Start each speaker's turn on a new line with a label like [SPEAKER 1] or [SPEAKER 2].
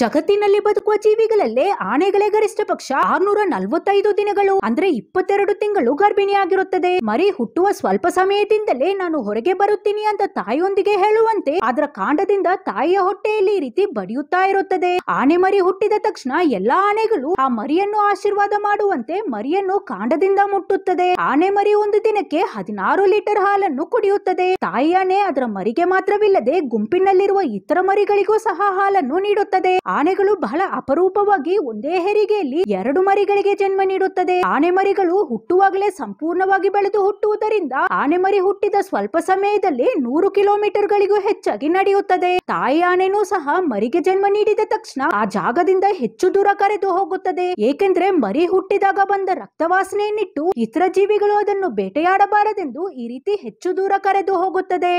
[SPEAKER 1] ಜಗತ್ತಿನಲ್ಲಿ ಬದುಕುವ ಜೀವಿಗಳಲ್ಲೇ ಆನೆಗಳೇ ಗರಿಷ್ಠ ಪಕ್ಷ ಆರ್ನೂರ ನಲವತ್ತೈದು ದಿನಗಳು ಅಂದ್ರೆ ಇಪ್ಪತ್ತೆರಡು ತಿಂಗಳು ಗರ್ಭಿಣಿಯಾಗಿರುತ್ತದೆ ಮರಿ ಹುಟ್ಟುವ ಸ್ವಲ್ಪ ಸಮಯದಿಂದಲೇ ನಾನು ಹೊರಗೆ ಬರುತ್ತೀನಿ ಅಂತ ತಾಯಿಯೊಂದಿಗೆ ಹೇಳುವಂತೆ ಅದರ ಕಾಂಡದಿಂದ ತಾಯಿಯ ಹೊಟ್ಟೆಯಲ್ಲಿ ಈ ರೀತಿ ಬಡಿಯುತ್ತಾ ಇರುತ್ತದೆ ಆನೆ ಮರಿ ಹುಟ್ಟಿದ ತಕ್ಷಣ ಎಲ್ಲಾ ಆನೆಗಳು ಆ ಮರಿಯನ್ನು ಆಶೀರ್ವಾದ ಮಾಡುವಂತೆ ಮರಿಯನ್ನು ಕಾಂಡದಿಂದ ಮುಟ್ಟುತ್ತದೆ ಆನೆ ಮರಿ ಒಂದು ದಿನಕ್ಕೆ ಹದಿನಾರು ಲೀಟರ್ ಹಾಲನ್ನು ಕುಡಿಯುತ್ತದೆ ತಾಯಿ ಆನೆ ಅದರ ಮರಿಗೆ ಮಾತ್ರವಿಲ್ಲದೆ ಗುಂಪಿನಲ್ಲಿರುವ ಇತರ ಮರಿಗಳಿಗೂ ಸಹ ಹಾಲನ್ನು ನೀಡುತ್ತದೆ ಆನೆಗಳು ಬಹಳ ಅಪರೂಪವಾಗಿ ಒಂದೇ ಹೆರಿಗೆಯಲ್ಲಿ ಎರಡು ಮರಿಗಳಿಗೆ ಜನ್ಮ ನೀಡುತ್ತದೆ ಆನೆ ಮರಿಗಳು ಹುಟ್ಟುವಾಗಲೇ ಸಂಪೂರ್ಣವಾಗಿ ಬೆಳೆದು ಹುಟ್ಟುವುದರಿಂದ ಆನೆ ಮರಿ ಹುಟ್ಟಿದ ಸ್ವಲ್ಪ ಸಮಯದಲ್ಲಿ ನೂರು ಕಿಲೋಮೀಟರ್ ಗಳಿಗೂ ಹೆಚ್ಚಾಗಿ ನಡೆಯುತ್ತದೆ ತಾಯಿ ಆನೆನೂ ಸಹ ಮರಿಗೆ ಜನ್ಮ ನೀಡಿದ ತಕ್ಷಣ ಆ ಜಾಗದಿಂದ ಹೆಚ್ಚು ದೂರ ಕರೆದು ಹೋಗುತ್ತದೆ ಏಕೆಂದ್ರೆ ಮರಿ ಹುಟ್ಟಿದಾಗ ಬಂದ ರಕ್ತವಾಸನೆಯನ್ನಿಟ್ಟು ಇತರ ಜೀವಿಗಳು ಅದನ್ನು ಬೇಟೆಯಾಡಬಾರದೆಂದು ಈ ರೀತಿ ಹೆಚ್ಚು ದೂರ ಕರೆದು ಹೋಗುತ್ತದೆ